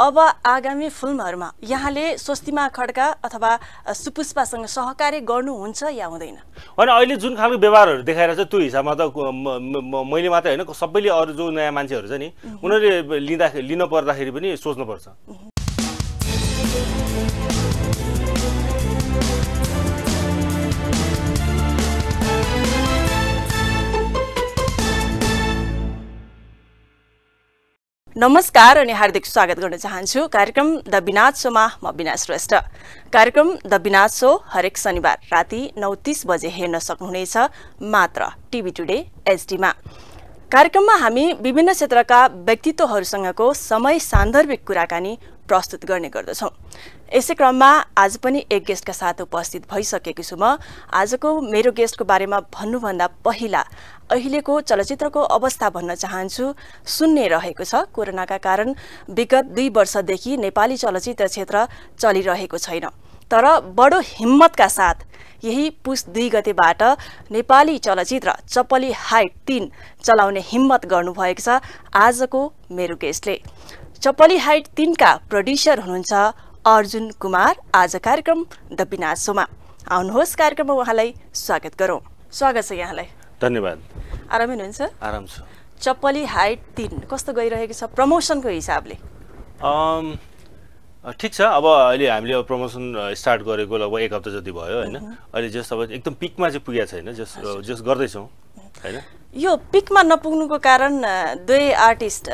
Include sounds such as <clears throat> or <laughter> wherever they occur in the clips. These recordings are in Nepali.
अब आगामी फिल्महरूमा यहाँले स्वस्तिमा खड्का अथवा सुपुष्पासँग सहकार्य गर्नुहुन्छ या हुँदैन होइन अहिले जुन खालको व्यवहारहरू देखाएर चाहिँ त्यो हिसाबमा त मैले मात्रै होइन सबैले अरू जो नयाँ मान्छेहरू छ नि उनीहरूले लिँदा लिन पर्दाखेरि पनि सोच्नुपर्छ नमस्कार अनि हार्दिक स्वागत गर्न चाहन्छु कार्यक्रम द विनाद सोमा म विनाश श्रेष्ठ कार्यक्रम द विनाद सो हरेक शनिबार राति नौ तिस बजे हेर्न सक्नुहुनेछ मात्र टिभी टुडे एचडीमा कार्यक्रममा हामी विभिन्न क्षेत्रका व्यक्तित्वहरूसँगको समय सान्दर्भिक कुराकानी प्रस्तुत गर्ने गर्दछौँ यसै क्रममा आज पनि एक गेस्टका साथ उपस्थित भइसकेको छु म आजको मेरो गेस्टको बारेमा भन्नुभन्दा पहिला अहिलेको चलचित्रको अवस्था भन्न चाहन्छु सुन्ने रहेको छ कोरोनाका कारण विगत दुई वर्षदेखि नेपाली चलचित्र क्षेत्र चलिरहेको छैन तर बडो हिम्मतका साथ यही पुस दुई गतेबाट नेपाली चलचित्र चपली हाइट तिन चलाउने हिम्मत गर्नुभएको छ आजको मेरो गेस्टले चपली हाइट तिनका प्रड्युसर हुनुहुन्छ अर्जुन कुमार आज कार्यक्रम द विनाशोमा आउनुहोस् कार्यक्रममा उहाँलाई स्वागत गरौँ स्वागत छ यहाँलाई धन्यवाद आरामै हुनुहुन्छ आराम छु चप्पली हाइट तिन कस्तो गइरहेको छ प्रमोसनको हिसाबले ठिक छ अब अहिले हामीले अब प्रमोसन स्टार्ट गरेको लगभग एक हप्ता जति भयो होइन अहिले जस अब एकदम पिकमा चाहिँ पुगेको छैन जस जस गर्दैछौँ यो पिकमा नपुग्नुको कारण दुई आर्टिस्ट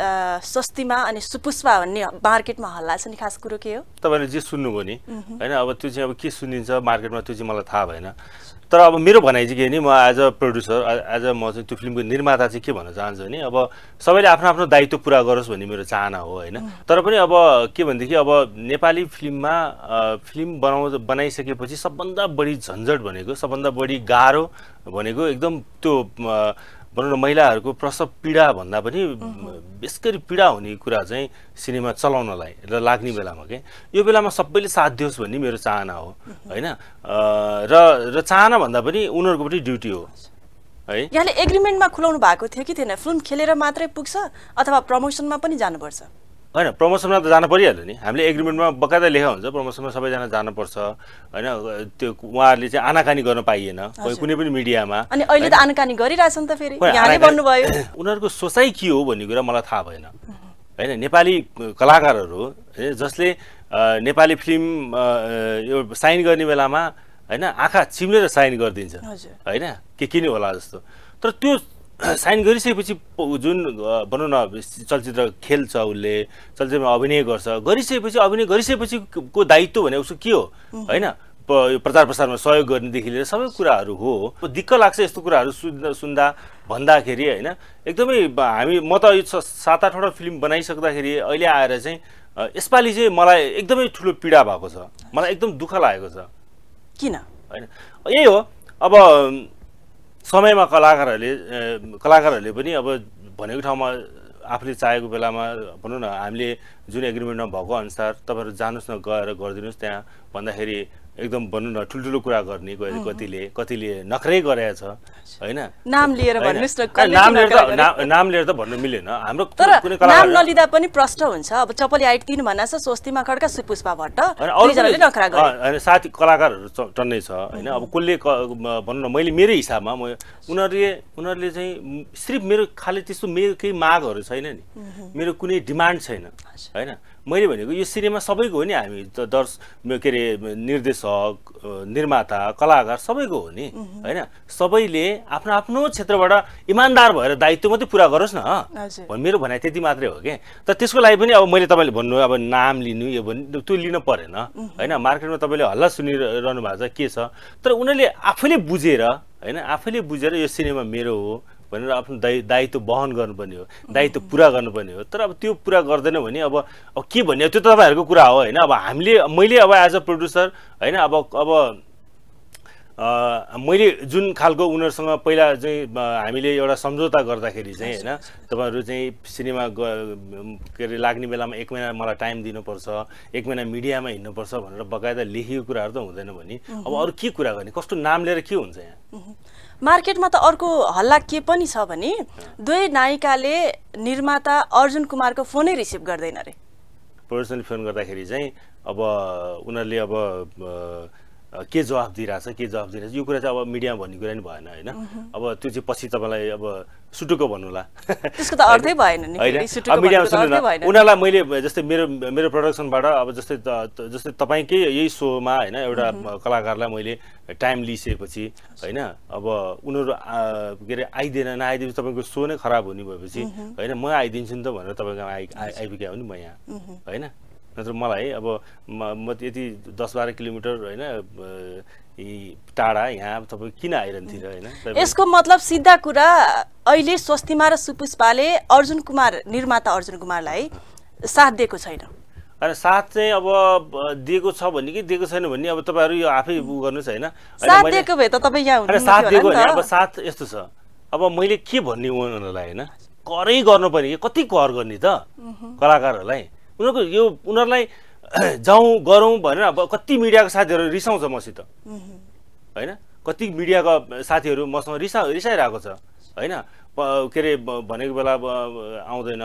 स्वस्तिमा अनि सुपुष्पा भन्ने मार्केटमा हल्ला छ नि खास कुरो के हो तपाईँले जे सुन्नुभयो नि होइन अब त्यो चाहिँ अब के सुनिन्छ मार्केटमा त्यो चाहिँ मलाई थाहा भएन तर अब मेरो भनाइ चाहिँ के नि म as a producer as a म चाहिँ त्यो फिल्मको निर्माता चाहिँ के भन्न चाहन्छु भने अब सबैले आफ्नो आफ्नो दायित्व पुरा गरोस् भन्ने मेरो चाहना हो होइन तर पनि अब के भनेदेखि अब नेपाली फिल्ममा फिल्म बनाउ बनाइसकेपछि सबभन्दा बढी झन्झट भनेको सबभन्दा बढी गाह्रो भनेको एकदम त्यो भनौँ न महिलाहरूको प्रसव पीडा भन्दा पनि बेस गरी पीडा हुने कुरा चाहिँ सिनेमा चलाउनलाई र लाग्ने बेलामा के यो बेलामा सबैले साथ दियोस् भन्ने मेरो चाहना हो होइन र र चाहना भन्दा पनि उनीहरूको पनि ड्युटी हो है यहाँले एग्रिमेन्टमा खुलाउनु भएको थियो कि थिएन फिल्म खेलेर मात्रै पुग्छ अथवा प्रमोसनमा पनि जानुपर्छ होइन प्रमोसनमा त जानु परिहाल्यो नि हामीले एग्रिमेन्टमा बकायदा लेखा हुन्छ प्रमोसनमा सबैजना जानुपर्छ होइन त्यो उहाँहरूले चाहिँ आनाकानी गर्न पाइएन कुनै पनि मिडियामा अनि अहिले त आनाकानी गरिरहेछन् त फेरि <clears throat> उनीहरूको सोचाइ के हो भन्ने कुरा मलाई थाहा भएन होइन नेपाली कलाकारहरू जसले नेपाली फिल्म यो साइन गर्ने बेलामा होइन आँखा चिम्लेर साइन गरिदिन्छ होइन के किन होला जस्तो तर त्यो <clears throat> साइन गरिसकेपछि जुन भनौँ न चलचित्र खेल्छ उसले चलचित्रमा अभिनय गर्छ गरिसकेपछि अभिनय गरिसकेपछिको दायित्व भने उसको के हो होइन प्रचार प्रसारमा सहयोग गर्नेदेखि लिएर सबै कुराहरू हो दिक्क लाग्छ यस्तो कुराहरू सुन्दा सुन्दा भन्दाखेरि होइन एकदमै हामी म त यो सात आठवटा फिल्म बनाइसक्दाखेरि अहिले आएर चाहिँ यसपालि चाहिँ मलाई एकदमै ठुलो पीडा भएको छ मलाई एकदम दुःख लागेको छ किन होइन यही हो अब समयमा कलाकारहरूले कलाकारहरूले पनि अब भनेको ठाउँमा आफूले चाहेको बेलामा भनौँ न हामीले जुन एग्रिमेन्टमा भएको अनुसार तपाईँहरू जानुहोस् न गएर गरिदिनुहोस् त्यहाँ भन्दाखेरि एकदम भनौँ न ठुल्ठुलो कुरा गर्ने गए कतिले कतिले नखरै गरेछ होइन नाम लिएर नाम लिएर त नाम लिएर त भन्नु मिलेन हाम्रो कुनै नाम नलिँदा पनि प्रष्ट हुन्छ अब चपली आइट तिन भन्ना छ स्वस्तिमा खड्का सुपुष्पा भट्ट होइन साथी कलाकारहरू टन्नै छ होइन अब कसले भनौँ न मैले मेरै हिसाबमा म उनीहरूले उनीहरूले चाहिँ सिर्फ मेरो खालि त्यस्तो मेरो केही मागहरू छैन नि मेरो कुनै डिमान्ड छैन होइन मैले भनेको यो सिनेमा सबैको हो नि हामी त दर्श के अरे निर्देशक निर्माता कलाकार सबैको हो नि होइन सबैले आफ्नो आफ्नो क्षेत्रबाट इमान्दार भएर दायित्व मात्रै पुरा गरोस् न मेरो भनाइ त्यति मात्रै हो कि तर त्यसको लागि पनि अब मैले तपाईँले भन्नु अब नाम लिनु यो भन्नु त्यो लिन परेन होइन मार्केटमा तपाईँले हल्ला सुनिरहनु भएको छ के छ तर उनीहरूले आफैले बुझेर होइन आफैले बुझेर यो सिनेमा मेरो हो भनेर आफ्नो दाय दायित्व वहन गर्नुपर्ने हो दायित्व पुरा गर्नुपर्ने हो तर अब त्यो पुरा गर्दैन भने अब अब के भन्ने त्यो त तपाईँहरूको कुरा हो होइन अब हामीले मैले अब एज अ प्रड्युसर होइन अब अब मैले जुन खालको उनीहरूसँग पहिला चाहिँ हामीले एउटा सम्झौता गर्दाखेरि चाहिँ होइन तपाईँहरू चाहिँ सिनेमा के अरे लाग्ने बेलामा एक महिना मलाई टाइम दिनुपर्छ एक महिना मिडियामा हिँड्नुपर्छ भनेर बकायदा लेखिएको कुराहरू त हुँदैन भने अब अरू के कुरा गर्ने कस्तो नाम लिएर के हुन्छ यहाँ मार्केटमा त अर्को हल्ला के पनि छ भने दुवै नायिकाले निर्माता अर्जुन कुमारको फोनै रिसिभ गर्दैन रे प्रोडक्सनले फोन गर्दाखेरि चाहिँ अब उनीहरूले अब के जवाफ दिइरहेछ के जवाफ दिइरहेछ यो कुरा चाहिँ अब मिडियामा भन्ने कुरा नि भएन होइन अब त्यो चाहिँ पछि तपाईँलाई अब सुटुको भन्नुला त्यसको त <laughs> अर्थै भएन नि मिडियामा सुन्नु उनीहरूलाई मैले जस्तै मेरो मेरो प्रडक्सनबाट अब जस्तै जस्तै तपाईँकै यही सोमा होइन एउटा कलाकारलाई मैले टाइम लिइसकेपछि होइन अब उनीहरू के अरे आइदिएन नआइदिएपछि तपाईँको सो नै खराब हुने भएपछि होइन म आइदिन्छु नि त भनेर तपाईँको आइ हो नि म यहाँ होइन नत्र मलाई अब म यति दस बाह्र किलोमिटर होइन टाढा यहाँ तपाईँ किन आइरहन्थ्यो होइन यसको मतलब सिधा कुरा अहिले स्वस्तिमा र सुपुष्पाले अर्जुन कुमार निर्माता अर्जुन कुमारलाई साथ दिएको छैन होइन साथ चाहिँ अब दिएको छ भने कि दिएको छैन भने अब तपाईँहरू यो आफै उ गर्नुहोस् होइन साथ दिएको भए त तपाईँ यहाँ साथ दिएको अब साथ यस्तो छ अब मैले के भन्ने उनीहरूलाई होइन करै गर्नुपर्ने कि कति कर गर्ने त कलाकारहरूलाई उनीहरूको यो उनीहरूलाई <clears throat> जाउँ गरौँ भनेर अब कति मिडियाको साथीहरू रिसाउँछ मसित होइन कति मिडियाको साथीहरू मसँग रिसा रिसाइरहेको छ होइन के अरे भनेको बेला आउँदैन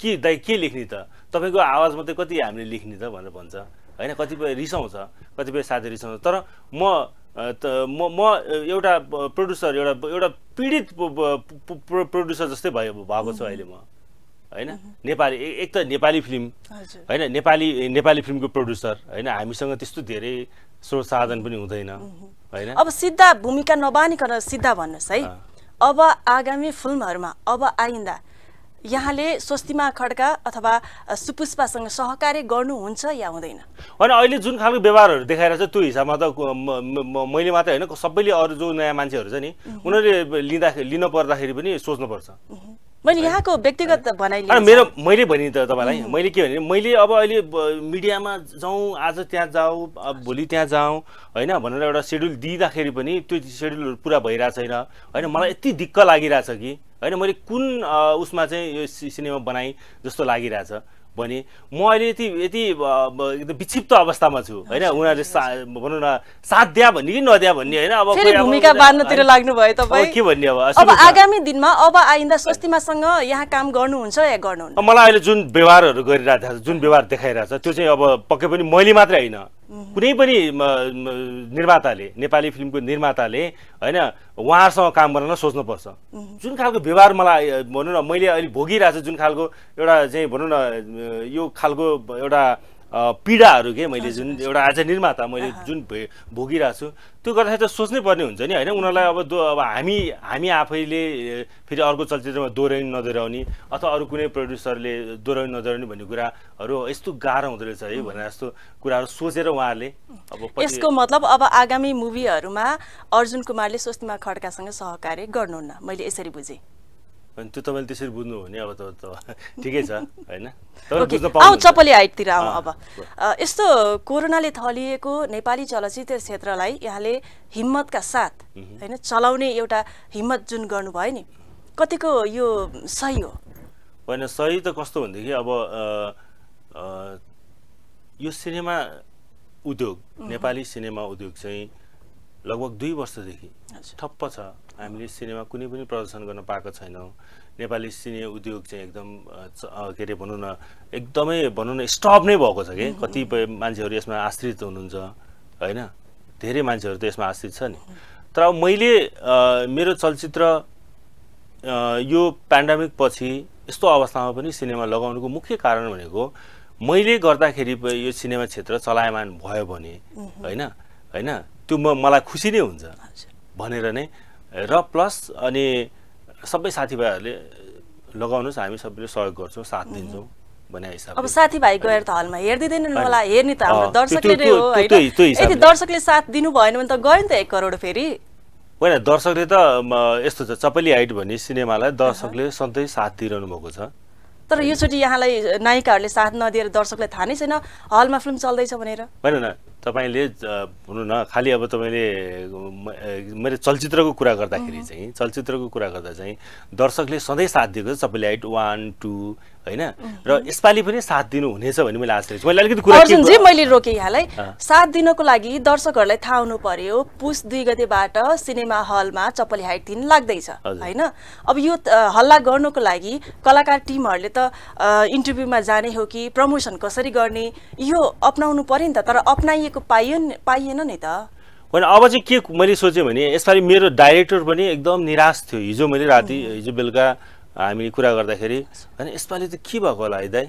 के दाइ के लेख्ने त तपाईँको आवाज मात्रै कति हामीले लेख्ने त भनेर भन्छ होइन कतिपय रिसाउँछ कतिपय साथी रिसाउँछ तर म म म एउटा प्रड्युसर एउटा एउटा पीडित प्रड्युसर जस्तै भयो भएको छु अहिले म होइन नेपाली एक त नेपाली फिल्म होइन नेपाली नेपाली फिल्मको प्रड्युसर होइन हामीसँग त्यस्तो धेरै स्रोत साधन पनि हुँदैन होइन अब सिधा भूमिका नबानिकन सिधा भन्नुहोस् है अब आगामी फिल्महरूमा अब आइन्दा यहाँले स्वस्तिमा खड्का अथवा सुपुष्पासँग सहकार्य गर्नुहुन्छ या हुँदैन होइन अहिले जुन खालको व्यवहारहरू देखाइरहेको छ त्यो हिसाबमा त मैले मात्रै होइन सबैले अरू जो नयाँ मान्छेहरू छ नि उनीहरूले लिँदा लिन पर्दाखेरि पनि सोच्नुपर्छ मैले यहाँको व्यक्तिगत भनाइ मेरो मैले भने त तपाईँलाई मैले के भने मैले अब अहिले मिडियामा जाउँ आज त्यहाँ जाऊ अब भोलि त्यहाँ जाउँ होइन भनेर एउटा सेड्युल दिँदाखेरि पनि त्यो सेड्युलहरू पुरा भइरहेको छैन होइन मलाई यति दिक्क लागिरहेछ कि होइन मैले कुन उसमा चाहिँ यो सिनेमा बनाएँ जस्तो लागिरहेछ भने म अहिले यति यति एकदम विक्षिप्त अवस्थामा छु होइन उनीहरूले सा भनौँ न साथ दिया भन्ने कि नदिया भन्ने होइन अब भूमिका बाँध्नतिर लाग्नु भयो तपाईँ के भन्ने अब अब आगामी दिनमा अब आइन्दा स्वस्तिमासँग यहाँ काम गर्नुहुन्छ या गर्नु मलाई अहिले जुन व्यवहारहरू गरिरहेको छ जुन व्यवहार देखाइरहेको छ त्यो चाहिँ अब पक्कै पनि मैले मात्रै होइन कुनै पनि निर्माताले नेपाली फिल्मको निर्माताले होइन उहाँहरूसँग काम गर्न सोच्नुपर्छ जुन खालको व्यवहार मलाई भनौँ न मैले अहिले भोगिरहेको छु जुन खालको एउटा चाहिँ भनौँ न यो खालको एउटा पीडाहरू के मैले जुन एउटा आज निर्माता मैले जुन भोगिरहेको छु त्यो गर्दाखेरि त सोच्नै पर्ने हुन्छ नि होइन उनीहरूलाई अब दो अब हामी हामी आफैले फेरि अर्को चलचित्रमा दोहोऱ्याउनु नदोहोऱ्याउने अथवा अरू कुनै प्रड्युसरले दोहोऱ्याउनु नदोहोऱ्याउने भन्ने कुराहरू यस्तो गाह्रो हुँदो रहेछ है भनेर जस्तो कुराहरू सोचेर उहाँहरूले अब यसको मतलब अब आगामी मुभीहरूमा अर्जुन कुमारले स्वस्तिमा खड्कासँग सहकार्य गर्नुहुन्न मैले यसरी बुझेँ अनि त्यो तपाईँले त्यसरी बुझ्नु हो भने अब त <laughs> ठिकै छ होइन आउँ चपली हाइटतिर आउँ अब यस्तो कोरोनाले थलिएको नेपाली चलचित्र क्षेत्रलाई यहाँले हिम्मतका साथ होइन चलाउने एउटा हिम्मत जुन गर्नुभयो नि कतिको यो सही हो होइन सही त कस्तो भनेदेखि अब यो सिनेमा उद्योग नेपाली सिनेमा उद्योग चाहिँ लगभग दुई वर्षदेखि ठप्प छ हामीले सिनेमा कुनै पनि प्रदर्शन गर्न पाएको छैनौँ नेपाली सिने उद्योग चाहिँ एकदम के अरे भनौँ न एकदमै भनौँ न स्टप नै भएको छ कि कतिपय मान्छेहरू यसमा आश्रित हुनुहुन्छ होइन धेरै मान्छेहरू त यसमा आश्रित छ नि तर अब मैले मेरो चलचित्र यो पेन्डामिक पछि यस्तो अवस्थामा पनि सिनेमा लगाउनुको मुख्य कारण भनेको मैले गर्दाखेरि यो सिनेमा क्षेत्र चलायमान भयो भने होइन होइन त्यो म मलाई खुसी नै हुन्छ भनेर नै र प्लस अनि सबै साथीभाइहरूले लगाउनुहोस् हामी सबैले सहयोग गर्छौँ साथ दिन्छौँ अब साथीभाइ गएर त हलमा हेरिदिँदैनन् होला हेर्ने त हाम्रो दर्शकले नै हो यदि दर्शकले साथ दिनु भएन भने त गयो नि त एक करोड फेरि होइन दर्शकले त यस्तो छ चपली हाइट भन्ने सिनेमालाई दर्शकले सधैँ साथ दिइरहनु भएको छ तर योचोटि यहाँलाई नायिकाहरूले साथ नदिएर दर्शकलाई थाहा नै छैन हलमा फिल्म चल्दैछ भनेर होइन न तपाईँले भनौँ न खालि अब तपाईँले मैले चलचित्रको कुरा गर्दाखेरि चाहिँ चलचित्रको कुरा गर्दा चाहिँ दर्शकले सधैँ साथ दिएको छ तपाईँले लाइट वान टू होइन र यसपालि पनि साथ दिनु हुनेछ भन्ने मैले आशा मैले अलिकति कुरा मैले रोकेँ यहाँलाई साथ दिनको लागि दर्शकहरूलाई थाहा हुनु पर्यो पुस दुई गतेबाट सिनेमा हलमा चप्पली हाइट दिन लाग्दैछ होइन अब यो हल्ला गर्नुको लागि कलाकार टिमहरूले त इन्टरभ्यूमा जाने हो कि प्रमोसन कसरी गर्ने यो अप्नाउनु पर्यो नि त तर अप्नाइएको पाइयो पाइएन नि त होइन अब चाहिँ के मैले सोचेँ भने यसपालि मेरो डाइरेक्टर पनि एकदम निराश थियो हिजो मैले राति हिजो बेलुका हामीले कुरा गर्दाखेरि होइन यसपालि त के भएको होला है दाइ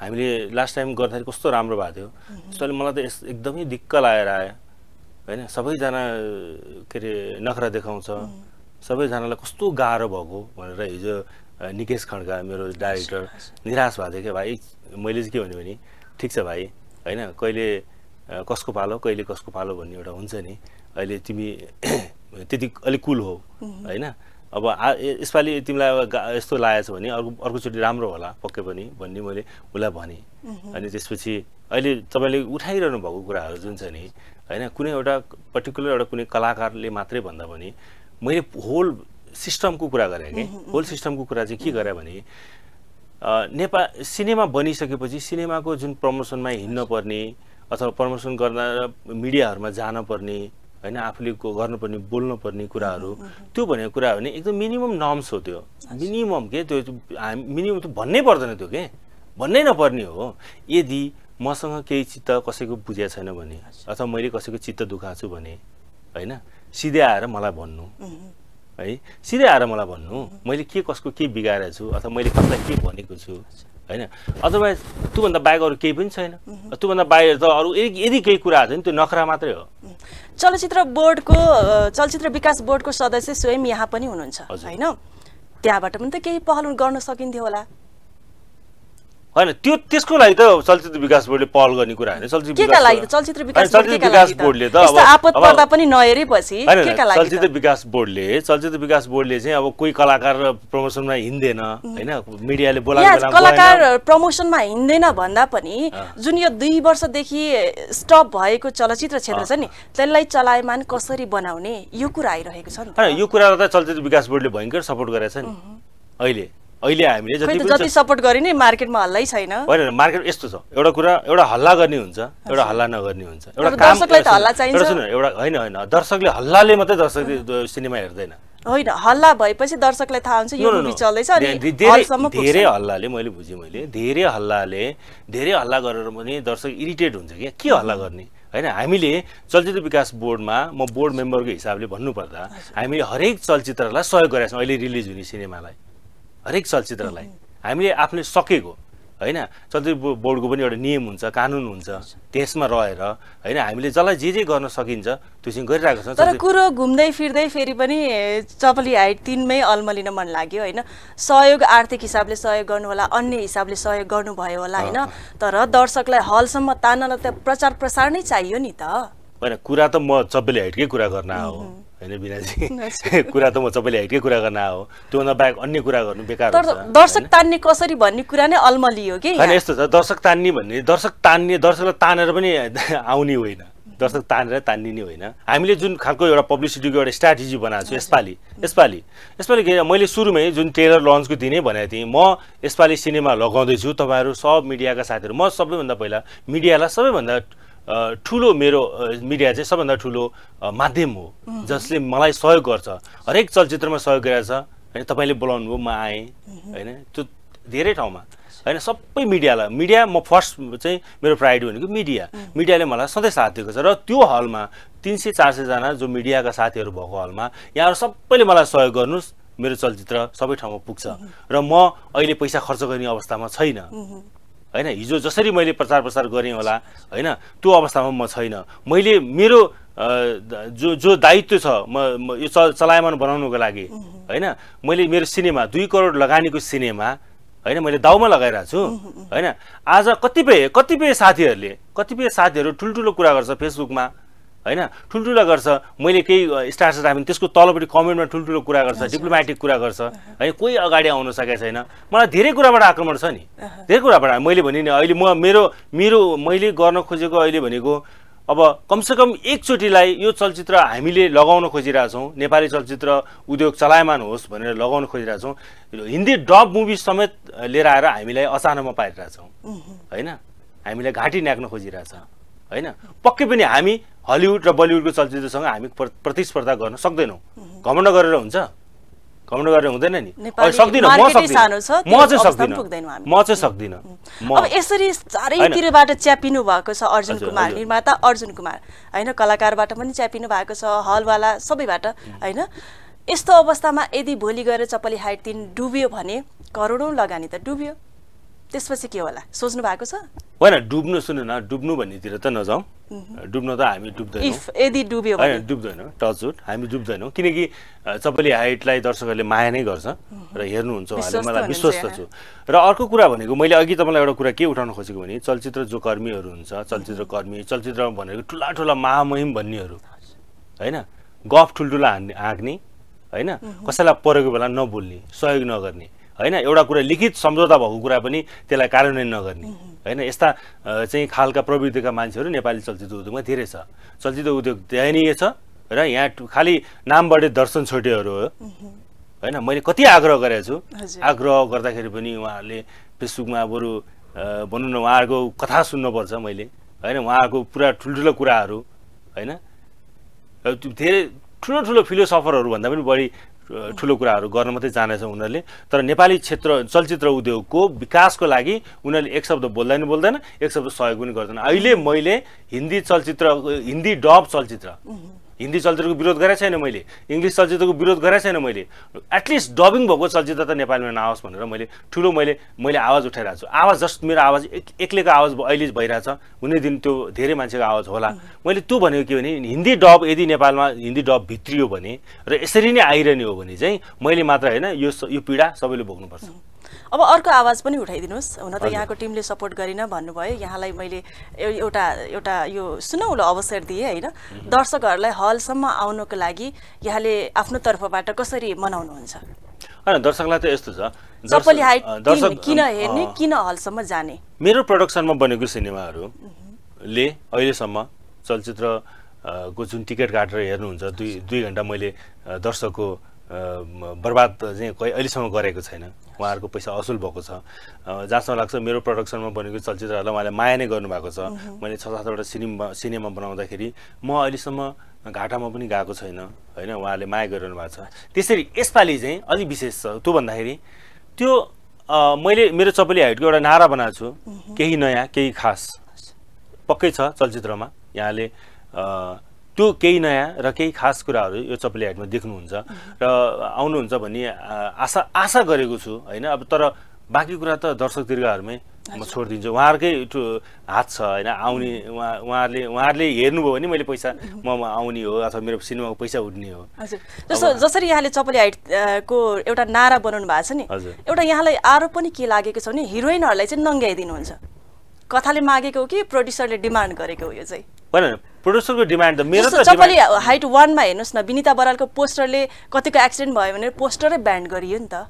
हामीले लास्ट टाइम गर्दाखेरि कस्तो राम्रो भएको थियो यसपालि मलाई त यस एकदमै दिक्क लागेर आयो होइन सबैजना के अरे नखरा देखाउँछ सबैजनालाई कस्तो गाह्रो भएको भनेर हिजो निकेश खड्का मेरो डाइरेक्टर निराश भएको थियो क्या भाइ मैले चाहिँ के भन्यो भने ठिक छ भाइ होइन कहिले कसको पालो कहिले कसको पालो भन्ने एउटा हुन्छ नि अहिले तिमी <clears throat> त्यति अलिक कुल हो होइन अब आ यसपालि तिमीलाई यस्तो लागेछ भने अर्को अर्कोचोटि राम्रो होला पक्कै पनि भन्ने मैले उसलाई भने अनि त्यसपछि अहिले तपाईँले उठाइरहनु भएको कुराहरू जुन छ नि होइन कुनै एउटा पर्टिकुलर एउटा कुनै कलाकारले मात्रै भन्दा पनि मैले होल सिस्टमको कुरा गरेँ कि होल सिस्टमको कुरा चाहिँ के गरेँ भने नेपाल सिनेमा बनिसकेपछि सिनेमाको जुन प्रमोसनमा हिँड्न पर्ने अथवा प्रमोसन गर्न मिडियाहरूमा जान पर्ने होइन आफूले गर्नुपर्ने बोल्नुपर्ने कुराहरू त्यो भनेको कुरा हो भने एकदम मिनिमम नर्म्स हो त्यो मिनिमम के त्यो मिनिमम त भन्नै पर्दैन त्यो के भन्नै नपर्ने हो यदि मसँग केही चित्त कसैको बुझेको छैन भने अथवा मैले कसैको चित्त दुखाएको छु भने होइन सिधै आएर मलाई भन्नु है सिधै आएर मलाई भन्नु मैले के कसको के बिगारेको छु अथवा मैले कसलाई के भनेको छु होइन अदरवाइज त्योभन्दा बाहेक अरू केही पनि छैन त्योभन्दा बाहेक त अरू यदि यदि केही कुराहरू छ नि त्यो नखरा मात्रै हो चलचित्र बोर्डको चलचित्र विकास बोर्डको सदस्य स्वयं यहाँ पनि हुनुहुन्छ होइन त्यहाँबाट पनि त केही पहल गर्न सकिन्थ्यो होला होइन त्यो त्यसको लागि त चलचित्र विकास बोर्डले पहल गर्ने कुरा होइन चलचित्र विकास बोर्डले त पनि नहेरेपछि चलचित्र विकास बोर्डले चलचित्र विकास बोर्डले चाहिँ अब कोही कलाकार प्रमोसनमा हिँड्दैन होइन मिडियाले बोलाएको कलाकार प्रमोसनमा हिँड्दैन भन्दा पनि जुन यो दुई वर्षदेखि स्टप भएको चलचित्र क्षेत्र छ नि त्यसलाई चलायमान कसरी बनाउने यो कुरा आइरहेको छ नि यो कुरालाई त चलचित्र विकास बोर्डले भयङ्कर सपोर्ट गरेको नि अहिले अहिले हामीले जति जति सपोर्ट गरे नि मार्केटमा हल्लै छैन होइन मार्केट यस्तो छ एउटा कुरा एउटा हल्ला गर्ने हुन्छ एउटा हल्ला नगर्ने हुन्छ एउटा दर्शकलाई त हल्ला चाहिन्छ एउटा होइन होइन दर्शकले हल्लाले मात्रै दर्शक सिनेमा हेर्दैन होइन हल्ला भएपछि दर्शकलाई थाहा हुन्छ यो मुभी चल्दैछ अनि धेरै हल्लाले मैले बुझेँ मैले धेरै हल्लाले धेरै हल्ला गरेर पनि दर्शक इरिटेट हुन्छ क्या के हल्ला गर्ने होइन हामीले चलचित्र विकास बोर्डमा म बोर्ड मेम्बरको हिसाबले भन्नुपर्दा हामीले हरेक चलचित्रलाई सहयोग गरेका छौँ अहिले रिलिज हुने सिनेमालाई हरेक चलचित्रलाई हामीले आफूले सकेको होइन चलचित्र बोर्डको पनि एउटा नियम हुन्छ कानुन हुन्छ त्यसमा रहेर होइन हामीले जसलाई जे जे गर्न सकिन्छ त्यो चाहिँ गरिरहेको छ तर कुरो घुम्दै फिर्दै फेरि पनि चपली हाइट तिनमै अल्मलिन मन लाग्यो होइन सहयोग आर्थिक हिसाबले सहयोग गर्नु होला अन्य हिसाबले सहयोग गर्नुभयो होला होइन तर दर्शकलाई हलसम्म तान्नलाई त प्रचार प्रसार नै चाहियो नि त होइन कुरा त म चपली हाइटकै कुरा गर्न हो होइन बिनाजी <laughs> कुरा त म तपाईँले हेरेकै कुरा गर्न आयो त्योभन्दा बाहेक अन्य कुरा गर्नु बेकार दर्शक तान्ने कसरी भन्ने कुरा नै हो कि होइन यस्तो छ दर्शक तान्ने भन्ने दर्शक तान्ने दर्शकलाई तानेर पनि <laughs> आउने होइन दर्शक तानेर तान्ने नै होइन हामीले जुन खालको एउटा पब्लिसिटीको एउटा स्ट्राटेजी बनाएको छु यसपालि यसपालि यसपालि के मैले सुरुमै जुन ट्रेलर लन्चको दिनै भनेको थिएँ म यसपालि सिनेमा लगाउँदैछु तपाईँहरू सब मिडियाका साथीहरू म सबैभन्दा पहिला मिडियालाई सबैभन्दा ठुलो मेरो मिडिया चाहिँ सबभन्दा ठुलो माध्यम हो जसले मलाई सहयोग गर्छ हरेक चलचित्रमा सहयोग गरेछ होइन तपाईँले बोलाउनु भयो म आएँ होइन त्यो धेरै ठाउँमा होइन सबै मिडियालाई मिडिया म फर्स्ट चाहिँ मेरो प्रायोरिटी भनेको मिडिया मिडियाले मलाई सधैँ साथ दिएको छ र त्यो हलमा तिन सय चार सयजना जो मिडियाका साथीहरू भएको हलमा यहाँहरू सबैले मलाई सहयोग गर्नुहोस् मेरो चलचित्र सबै ठाउँमा पुग्छ र म अहिले पैसा खर्च गर्ने अवस्थामा छैन होइन हिजो जसरी मैले प्रचार प्रसार गरेँ होला होइन त्यो अवस्थामा म छैन मैले मेरो जो जो दायित्व छ म यो च चलायमान बनाउनुको लागि होइन मैले मेरो सिनेमा दुई करोड लगानीको सिनेमा होइन मैले दाउमा लगाइरहेको छु होइन आज कतिपय कतिपय साथीहरूले कतिपय साथीहरू ठुल्ठुलो कुरा गर्छ फेसबुकमा होइन ठुल्ठुला गर्छ मैले केही स्टार्स राखेँ त्यसको तलपट्टि कमेन्टमा ठुल्ठुलो कुरा गर्छ डिप्लोमेटिक कुरा गर्छ है कोही अगाडि आउन सकेको छैन मलाई धेरै कुराबाट आक्रमण छ नि धेरै कुराबाट मैले भने नि अहिले म मेरो मेरो मैले गर्न खोजेको अहिले भनेको अब कमसेकम एकचोटिलाई यो चलचित्र हामीले लगाउन खोजिरहेछौँ नेपाली चलचित्र उद्योग चलायमान होस् भनेर लगाउन खोजिरहेछौँ हिन्दी डब मुभी समेत लिएर आएर हामीलाई अचानकमा पारिरहेछौँ होइन हामीलाई घाँटी न्याक्न खोजिरहेछ होइन पक्कै पनि हामी हलिउड र बलिउडको चलचित्रसँग हामी प्रतिस्पर्धा गर्न सक्दैनौँ घमण्ड गरेर हुन्छ घमण्ड गरेर हुँदैन नि सक्दिनँ म चाहिँ सक्दिनँ म चाहिँ सक्दिनँ अब यसरी चारैतिरबाट च्यापिनु भएको छ अर्जुन कुमार निर्माता अर्जुन कुमार होइन कलाकारबाट पनि च्यापिनु भएको छ हलवाला सबैबाट होइन यस्तो अवस्थामा यदि भोलि गएर चपली हाइट तिन डुब्यो भने करोडौँ लगानी त डुब्यो त्यसपछि के होला सोच्नु भएको छ होइन डुब्नु सुन न डुब्नु भन्नेतिर त नजाउँ डुब्न त हामी डुब्दैनौँ यदि डुब्यो होइन डुब्दैनौँ टचवुड हामी डुब्दैनौँ किनकि तपाईँले हाइटलाई दर्शकहरूले माया नै गर्छ र हेर्नुहुन्छ उहाँले मलाई विश्वस्त छु र अर्को कुरा भनेको मैले अघि तपाईँलाई एउटा कुरा के उठाउन खोजेको भने चलचित्र जो कर्मीहरू हुन्छ चलचित्र कर्मी चलचित्र भनेको ठुला ठुला महामहिम भन्नेहरू होइन गफ ठुल्ठुला हान्ने हाँक्ने होइन कसैलाई परेको बेला नबोल्ने सहयोग नगर्ने होइन एउटा कुरा लिखित सम्झौता भएको कुरा पनि त्यसलाई कार्यान्वयन नगर्ने होइन यस्ता चाहिँ खालका प्रविधिका मान्छेहरू नेपाली चलचित्र उद्योगमा धेरै छ चलचित्र उद्योग दयनीय छ र यहाँ खालि नामबाट दर्शन छोटेहरू हो होइन मैले कति आग्रह गरेको छु आग्रह गर्दाखेरि पनि उहाँहरूले फेसबुकमा बरु भनौँ न उहाँहरूको कथा सुन्नुपर्छ मैले होइन उहाँहरूको पुरा ठुल्ठुलो कुराहरू होइन धेरै ठुलो ठुलो फिलोसफरहरूभन्दा पनि बढी ठुलो कुराहरू गर्न मात्रै जानेछ उनीहरूले तर नेपाली क्षेत्र चलचित्र उद्योगको विकासको लागि उनीहरूले एक शब्द बोल्दै नै बोल्दैन एक शब्द सहयोग पनि गर्दैन अहिले मैले हिन्दी चलचित्र हिन्दी डब चलचित्र हिन्दी चलचित्रको विरोध गरेको छैन मैले इङ्ग्लिस चलचित्रको विरोध गरेको छैन मैले एटलिस्ट डबिङ भएको चलचित्र त नेपालीमा नआओस् भनेर मैले ठुलो मैले मैले आवाज उठाइरहेको छु आवाज जस्ट मेरो आवाज एक एक्लैको आवाज अहिले भइरहेछ कुनै दिन त्यो धेरै मान्छेको आवाज होला मैले त्यो भनेको के भने हिन्दी डब यदि नेपालमा हिन्दी डब भित्रियो भने र यसरी नै आइरहने हो भने चाहिँ मैले मात्र होइन यो यो पीडा सबैले भोग्नुपर्छ अब अर्को आवाज पनि उठाइदिनुहोस् हुन त यहाँको टिमले सपोर्ट गरिन भन्नुभयो यहाँलाई मैले एउटा एउटा यो सुनौलो अवसर दिएँ होइन दर्शकहरूलाई हल हलसम्म आउनको लागि यहाँले आफ्नो तर्फबाट कसरी मनाउनुहुन्छ होइन दर्शकलाई त यस्तो छ दर्शक किन हेर्ने किन हलसम्म जाने मेरो प्रडक्सनमा बनेको सिनेमाहरूले अहिलेसम्म चलचित्र को जुन टिकट काटेर हेर्नुहुन्छ दुई दुई घन्टा मैले दर्शकको बर्बाद चाहिँ कोही अहिलेसम्म गरेको छैन उहाँहरूको पैसा असुल भएको छ जहाँसम्म लाग्छ मेरो प्रडक्सनमा बनेको चलचित्रहरूलाई उहाँले माया नै गर्नुभएको छ मैले छ सातवटा सिनेमा सिनेमा बनाउँदाखेरि म अहिलेसम्म घाटामा पनि गएको छैन होइन उहाँले माया गरिरहनु भएको छ त्यसरी यसपालि चाहिँ अलिक विशेष छ त्यो भन्दाखेरि त्यो मैले मेरो चपली हाइटको एउटा नारा बनाएको छु केही नयाँ केही खास पक्कै छ चलचित्रमा यहाँले त्यो केही नयाँ र केही खास कुराहरू यो चपली हाइटमा देख्नुहुन्छ र आउनुहुन्छ भन्ने आशा आशा गरेको छु होइन अब तर बाँकी कुरा त दर्शक दीर्घहरूमै म छोडिदिन्छु उहाँहरूकै हात छ होइन आउने उहाँ उहाँहरूले उहाँहरूले हेर्नुभयो भने मैले पैसा म आउने हो अथवा मेरो सिनेमाको पैसा उठ्ने हो जस्तो जसरी यहाँले चपली हाइटको एउटा नारा बनाउनु भएको छ नि एउटा यहाँलाई आरोप पनि के लागेको छ भने हिरोइनहरूलाई चाहिँ नङ्ग्याइदिनुहुन्छ कथाले मागेको हो कि प्रड्युसरले डिमान्ड गरेको हो यो चाहिँ होइन प्रड्युसरको डिमान्ड त मेरो चपली हाइट वानमा हेर्नुहोस् न विनिता बरालको पोस्टरले कतिको एक्सिडेन्ट भयो भने पोस्टरै ब्यान्ड गरियो नि त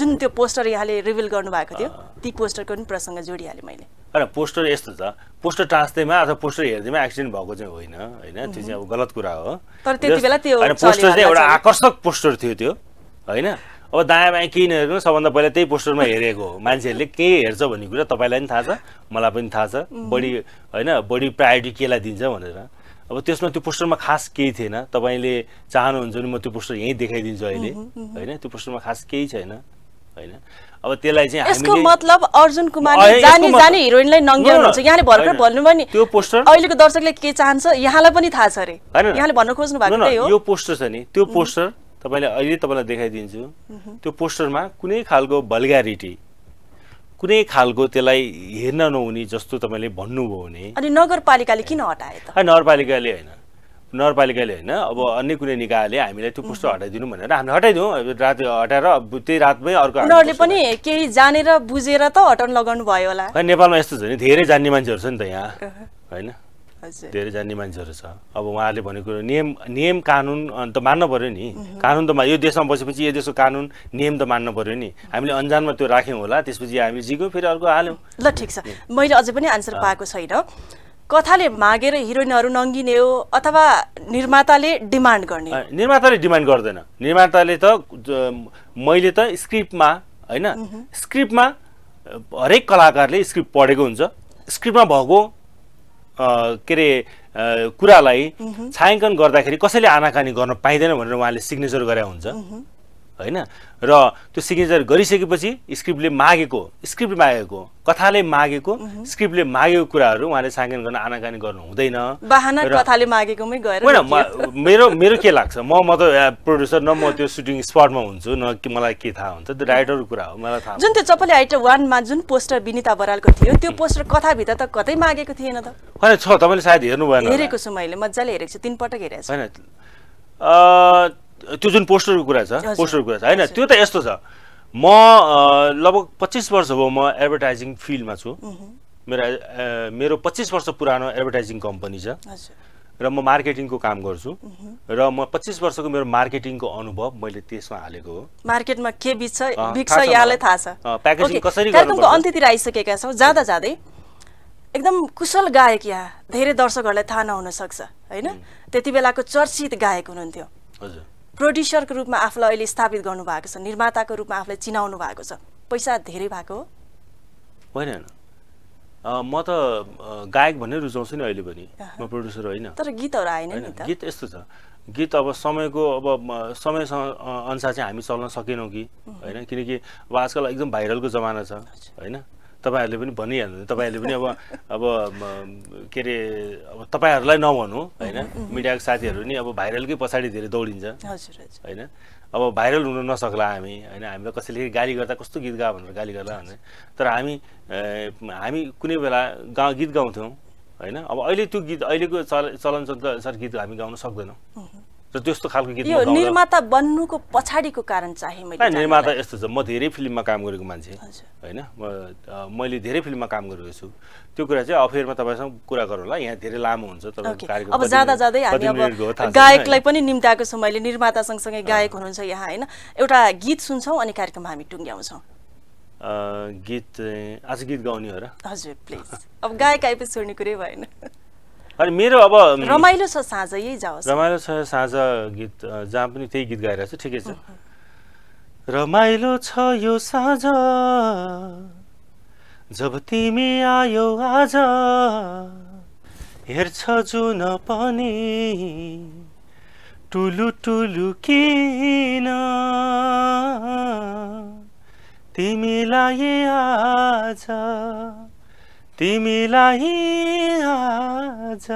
जुन त्यो पोस्टर यहाँले रिभिल गर्नुभएको थियो ती पोस्टरको पनि प्रसङ्ग जोडिहालेँ मैले होइन पोस्टर यस्तो छ पोस्टर टाँच्दैमा अथवा पोस्टर हेर्दैमा एक्सिडेन्ट भएको चाहिँ होइन होइन त्यो चाहिँ अब गलत कुरा हो तर त्यति बेला त्यो पोस्टर चाहिँ एउटा आकर्षक पोस्टर थियो त्यो होइन अब दायाँ बायाँ केही नहेर्नु सबभन्दा पहिला त्यही पोस्टरमा हेरेको हो मान्छेहरूले के हेर्छ भन्ने कुरा तपाईँलाई पनि थाहा छ मलाई पनि थाहा छ बढी होइन बढी प्रायोरिटी केलाई दिन्छ भनेर अब त्यसमा त्यो पोस्टरमा खास केही थिएन तपाईँले चाहनुहुन्छ भने म त्यो पोस्टर यहीँ देखाइदिन्छु अहिले होइन त्यो पोस्टरमा खास केही छैन होइन अब त्यसलाई चाहिँ यसको मतलब अर्जुन कुमार जाने जाने हिरोइनलाई नङ्ग्याउनुहुन्छ यहाँले भर्खर भन्नुभयो नि त्यो पोस्टर अहिलेको दर्शकले के चाहन्छ यहाँलाई पनि थाहा छ अरे यहाँले भन्न खोज्नु भएको त्यही हो यो पोस्टर छ नि त्यो पोस्टर तपाईँले अहिले तपाईँलाई देखाइदिन्छु त्यो पोस्टरमा कुनै खालको भल्गारिटी कुनै खालको त्यसलाई हेर्न नहुने जस्तो तपाईँले भन्नुभयो भने अनि नगरपालिकाले किन हटाए त नगरपालिकाले होइन नगरपालिकाले होइन अब अन्य कुनै निकायले हामीलाई त्यो पुस्तक हटाइदिनु भनेर हामीले हटाइदिउँ रात हटाएर त्यही रातमै अर्को उनीहरूले पनि केही जानेर बुझेर त हटाउन लगाउनु भयो होला नेपालमा यस्तो छ नि धेरै जान्ने मान्छेहरू छ नि त यहाँ होइन धेरै जान्ने मान्छेहरू छ अब उहाँहरूले भनेको नियम नियम कानुन त मान्नु पऱ्यो नि कानुन त यो देशमा बसेपछि यो देशको कानुन नियम त मान्नु पऱ्यो नि हामीले अन्जानमा त्यो राख्यौँ होला त्यसपछि हामी जिग्यौँ फेरि अर्को हाल्यौँ ल ठिक छ मैले अझै पनि आन्सर पाएको छैन कथाले मागेर हिरोइनहरू नङ्गिने हो अथवा निर्माताले डिमान्ड गर्ने निर्माताले डिमान्ड गर्दैन निर्माताले त मैले त स्क्रिप्टमा होइन स्क्रिप्टमा हरेक कलाकारले स्क्रिप्ट पढेको हुन्छ स्क्रिप्टमा भएको के अरे कुरालाई छायाङ्कन गर्दाखेरि कसैले आनाकानी गर्न पाइँदैन भनेर उहाँले सिग्नेचर गरे हुन्छ होइन र त्यो सिग्नेचर गरिसकेपछि स्क्रिप्टले मागेको स्क्रिप्ट मागेको कथाले मागेको स्क्रिप्टले मागेको कुराहरू उहाँले साङ्गन गर्न आनाकानी गर्नु हुँदैन होइन मेरो मेरो के लाग्छ म म त प्रड्युसर न म त्यो सुटिङ स्पटमा हुन्छु न कि मलाई के थाहा हुन्छ त्यो राइटरको कुरा हो मलाई थाहा जुन त्यो चप्पले आइटम वानमा जुन पोस्टर विनिता बरालको थियो त्यो पोस्टर कथाभित्र त कतै मागेको थिएन त होइन छ तपाईँले सायद हेर्नु भएन हेरेको छु मैले मजाले हेरेको छु तिन पटक हेरेको छु होइन त्यो जुन पोस्टरको कुरा छ पोस्टरको कुरा छ होइन त्यो त यस्तो छ म लगभग पच्चिस वर्ष भयो म एडभर्टाइजिङ फिल्डमा छु मेरो मेरो पच्चिस वर्ष पुरानो एडभर्टाइजिङ कम्पनी छ र म मार्केटिङको काम गर्छु र म पच्चिस वर्षको मेरो मार्केटिङको अनुभव मैले त्यसमा हालेको हो मार्केटमा के बिच छ बिच यहाँलाई थाहा छ प्याकेजिङ कसरी कार्यक्रमको अन्त्यतिर आइसकेका छौँ जाँदा जाँदै एकदम कुशल गायक यहाँ धेरै दर्शकहरूलाई थाहा नहुन सक्छ होइन त्यति बेलाको चर्चित गायक हुनुहुन्थ्यो हजुर प्रड्युसरको रूपमा आफूलाई अहिले स्थापित गर्नु भएको छ निर्माताको रूपमा आफूलाई चिनाउनु भएको छ पैसा धेरै भएको हो होइन म त गायक भन्ने रुचाउँछु नि अहिले पनि म प्रड्युसर होइन तर गीतहरू आएन नि गीत यस्तो छ गीत अब समयको अब समयसँग अनुसार चाहिँ हामी चल्न सकेनौँ कि होइन किनकि अब आजकल एकदम भाइरलको जमाना छ होइन तपाईँहरूले पनि भनिहाल्नु तपाईँहरूले पनि अब अब के अरे अब तपाईँहरूलाई नभनु होइन मिडियाको साथीहरू नि अब भाइरलकै पछाडि धेरै दौडिन्छ होइन अब भाइरल हुन नसक्ला हामी होइन हामीलाई कसैले गाली गर्दा कस्तो गीत गा भनेर गाली गर्ला भने तर हामी हामी कुनै बेला गा गीत गाउँथ्यौँ होइन अब अहिले त्यो गीत अहिलेको चल चलन सर गीत हामी गाउन सक्दैनौँ र त्यस्तो खालको गीत निर्माता बन्नुको पछाडिको कारण चाहिँ मैले निर्माता यस्तो छ म धेरै फिल्ममा काम गरेको मान्छे होइन म मैले धेरै फिल्ममा काम गरेको छु त्यो कुरा चाहिँ अफेयरमा तपाईँसँग कुरा गरौँ होला यहाँ धेरै लामो हुन्छ अब जाँदा जाँदै हामी अब गायकलाई पनि निम्ताएको छौँ मैले निर्माता सँगसँगै गायक हुनुहुन्छ यहाँ होइन एउटा गीत सुन्छौँ अनि कार्यक्रममा हामी टुङ्ग्याउँछौँ गीत आज गीत गाउने हो र हजुर प्लिज अब गायक आएपछि छोड्ने कुरै भएन अनि मेरो अब रमाइलो छ साँझ यही जाओस् रमाइलो छ साँझ गीत जहाँ पनि त्यही गीत गाइरहेको छ ठिकै छ रमाइलो छ यो साँझ जब तिमी आयो आज हेर्छ जुन पनि टुलु टुलु किन तिमीलाई आज तिमीलाई आज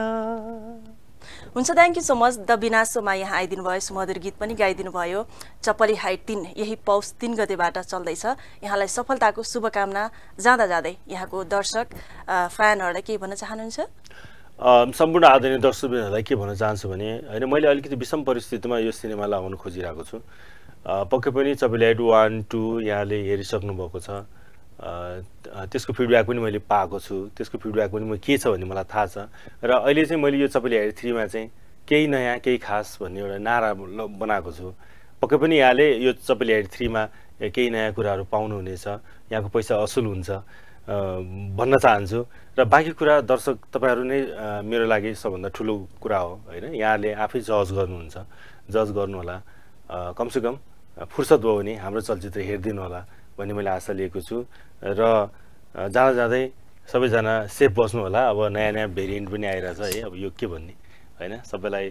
हुन्छ थ्याङ्क यू सो मच द विनाशोमा यहाँ आइदिनु भयो सुमधुर गीत पनि गाइदिनु भयो चप्पली हाइट तिन यही पौष तिन गतेबाट चल्दैछ यहाँलाई सफलताको शुभकामना जाँदा जाँदै यहाँको दर्शक फ्यानहरूलाई के भन्न चाहनुहुन्छ सम्पूर्ण आदरणीय दर्शकहरूलाई के भन्न चाहन्छु भने होइन मैले अलिकति विषम परिस्थितिमा यो सिनेमा लगाउन खोजिरहेको छु पक्कै पनि चपेली हाइट वान टू यहाँले हेरिसक्नु भएको छ त्यसको फिडब्याक पनि मैले पाएको छु त्यसको फिडब्याक पनि म के छ भन्ने मलाई थाहा छ र अहिले चाहिँ मैले यो तपाईँले हेड थ्रीमा चाहिँ केही नयाँ केही खास भन्ने एउटा नारा बनाएको छु पक्कै पनि यहाँले यो तपाईँले हेड थ्रीमा केही नयाँ कुराहरू पाउनुहुनेछ यहाँको पैसा असुल हुन्छ भन्न चाहन्छु र बाँकी कुरा दर्शक तपाईँहरू नै मेरो लागि सबभन्दा ठुलो कुरा हो होइन यहाँले आफै जज गर्नुहुन्छ जज गर्नुहोला कमसेकम फुर्सद भयो भने हाम्रो चलचित्र हेरिदिनु होला भन्ने मैले आशा लिएको छु र जाँदा जाँदै सबैजना सेफ बस्नु होला अब नयाँ नयाँ भेरिएन्ट पनि आइरहेछ है अब यो के भन्ने होइन सबैलाई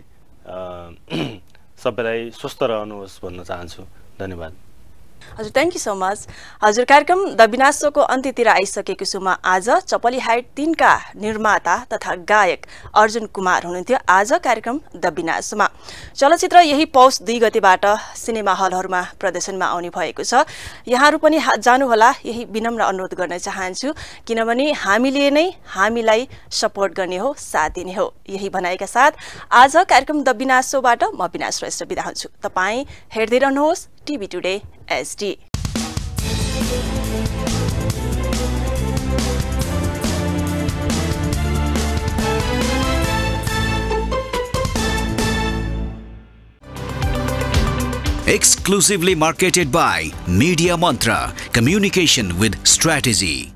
<clears throat> सबैलाई स्वस्थ रहनुहोस् भन्न चाहन्छु धन्यवाद हजुर थ्याङ्क यू सो मच हजुर कार्यक्रम द विनाशोको अन्त्यतिर आइसकेको छु म आज चपली हाइट तिनका निर्माता तथा गायक अर्जुन कुमार हुनुहुन्थ्यो आज कार्यक्रम द विनाशमा चलचित्र यही पौष दुई गतिबाट सिनेमा हलहरूमा प्रदर्शनमा आउने भएको छ यहाँहरू पनि जानुहोला यही विनम्र अनुरोध गर्न चाहन्छु किनभने हामीले नै हामीलाई सपोर्ट गर्ने हो साथ दिने हो यही भनाइका साथ आज कार्यक्रम द विनाशोबाट म विनाश श्रेष्ठ बिदा हुन्छु तपाईँ हेर्दै रहनुहोस् TV Today SD. Exclusively marketed by Media Mantra, communication with strategy.